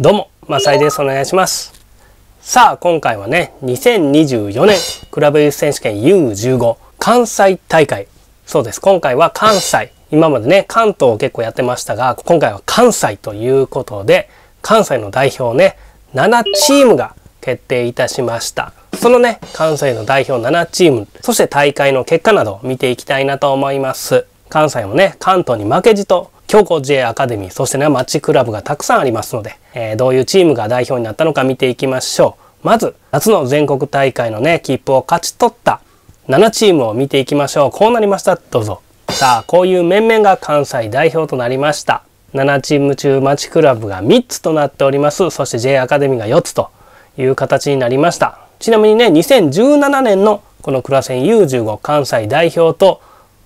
どうも、マサイです。お願いします。さあ、今回はね、2024年、クラブユース選手権 U15 関西大会。そうです。今回は関西。今までね、関東を結構やってましたが、今回は関西ということで、関西の代表ね、7チームが決定いたしました。そのね、関西の代表7チーム、そして大会の結果などを見ていきたいなと思います。関西もね、関東に負けじと強行 J アカデミー、そしてね、マッチクラブがたくさんありますので、えー、どういうチームが代表になったのか見ていきましょう。まず、夏の全国大会のね、切符を勝ち取った7チームを見ていきましょう。こうなりました。どうぞ。さあ、こういう面々が関西代表となりました。7チーム中、マッチクラブが3つとなっております。そして J アカデミーが4つという形になりました。ちなみにね、2017年のこのクラセン U15 関西代表と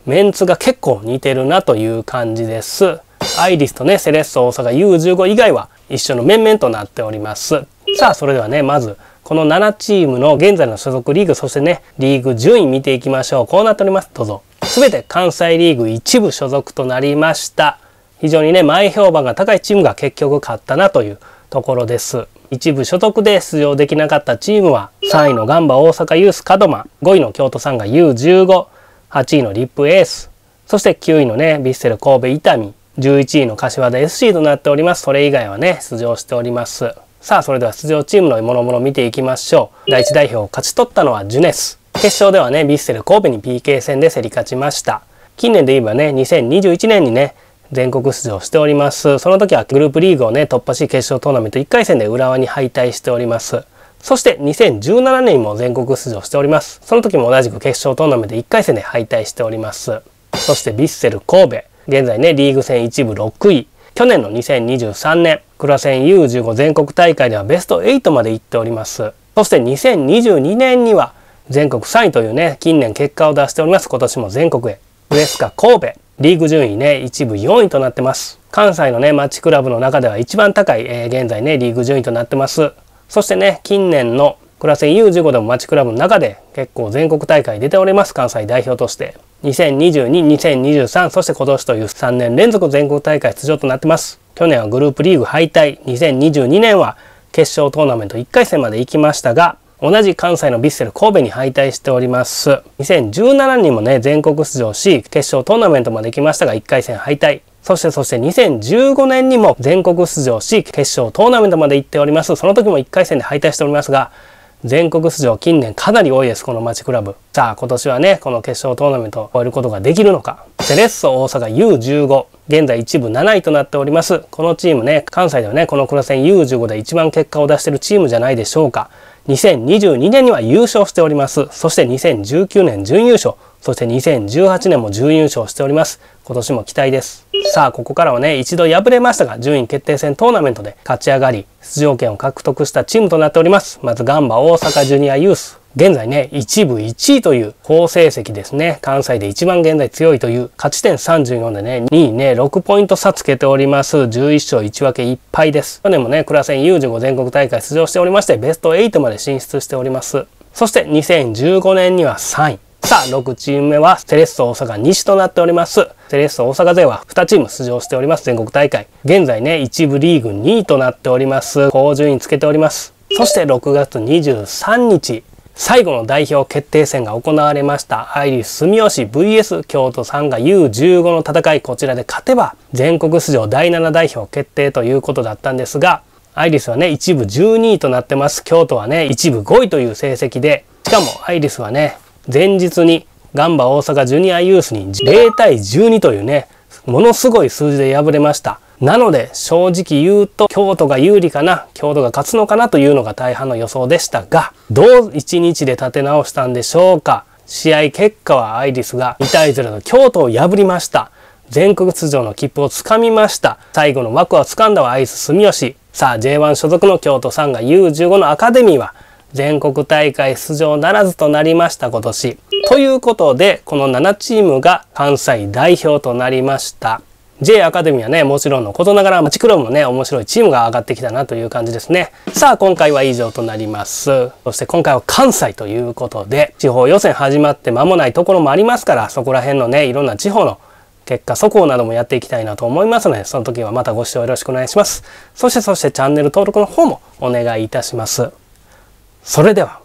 メンツが結構似てるなという感じです。アイリスとね、セレッソ大阪 U15 以外は一緒の面々となっております。さあ、それではね、まず、この7チームの現在の所属リーグ、そしてね、リーグ順位見ていきましょう。こうなっております。どうぞ。すべて関西リーグ一部所属となりました。非常にね、前評判が高いチームが結局勝ったなというところです。一部所属で出場できなかったチームは、3位のガンバ大阪ユース門真、5位の京都サンガ U15、8位のリップエース、そして9位のね、ヴィッセル神戸伊丹、11位の柏田 SC となっております。それ以外はね、出場しております。さあ、それでは出場チームのものもの見ていきましょう。第1代表を勝ち取ったのはジュネス。決勝ではね、ヴィッセル神戸に PK 戦で競り勝ちました。近年で言えばね、2021年にね、全国出場しております。その時はグループリーグをね、突破し決勝トーナメント1回戦で浦和に敗退しております。そして2017年にも全国出場しております。その時も同じく決勝トーナメント1回戦で敗退しております。そしてヴィッセル神戸。現在ね、リーグ戦一部6位。去年の2023年、クラ戦 U15 全国大会ではベスト8まで行っております。そして2022年には全国3位というね、近年結果を出しております。今年も全国へ。ウエスカ神戸。リーグ順位ね、一部4位となってます。関西のね、マッチクラブの中では一番高い、えー、現在ね、リーグ順位となってます。そしてね、近年のク倉瀬 U15 でもマチクラブの中で結構全国大会出ております、関西代表として。2022、2023、そして今年という3年連続全国大会出場となってます。去年はグループリーグ敗退、2022年は決勝トーナメント1回戦まで行きましたが、同じ関西のヴィッセル神戸に敗退しております。2017年もね、全国出場し、決勝トーナメントまで行きましたが、1回戦敗退。そしてそして2015年にも全国出場し、決勝トーナメントまで行っております。その時も1回戦で敗退しておりますが、全国出場近年かなり多いです、この町クラブ。さあ、今年はね、この決勝トーナメントを終えることができるのか。セレッソ大阪 U15、現在一部7位となっております。このチームね、関西ではね、このクラ戦 U15 で一番結果を出してるチームじゃないでしょうか。2022年には優勝しております。そして2019年準優勝。そして2018年も準優勝しております。今年も期待です。さあ、ここからはね、一度敗れましたが、順位決定戦トーナメントで勝ち上がり、出場権を獲得したチームとなっております。まず、ガンバ大阪ジュニアユース。現在ね、一部1位という好成績ですね。関西で一番現在強いという勝ち点34でね、2位ね、6ポイント差つけております。11勝1分け1敗です。去年もね、クラセン U15 全国大会出場しておりまして、ベスト8まで進出しております。そして2015年には3位。さあ、6チーム目はセレッソ大阪西となっております。セレッソ大阪勢は2チーム出場しております全国大会。現在ね、一部リーグ2位となっております。高順位つけております。そして6月23日、最後の代表決定戦が行われました。アイリス住吉 VS 京都さんが U15 の戦い、こちらで勝てば、全国出場第7代表決定ということだったんですが、アイリスはね、一部12位となってます。京都はね、一部5位という成績で、しかもアイリスはね、前日にガンバ大阪ジュニアユースに0対12というね、ものすごい数字で敗れました。なので正直言うと京都が有利かな、京都が勝つのかなというのが大半の予想でしたが、どう1日で立て直したんでしょうか。試合結果はアイリスが2対0の京都を破りました。全国出場の切符をつかみました。最後の枠は掴んだはアイス住吉。さあ J1 所属の京都さんが U15 のアカデミーは全国大会出場ならずとなりました今年。ということで、この7チームが関西代表となりました。J アカデミーはね、もちろんのことながら、町クロもね、面白いチームが上がってきたなという感じですね。さあ、今回は以上となります。そして今回は関西ということで、地方予選始まって間もないところもありますから、そこら辺のね、いろんな地方の結果、速報などもやっていきたいなと思いますので、その時はまたご視聴よろしくお願いします。そしてそしてチャンネル登録の方もお願いいたします。それでは。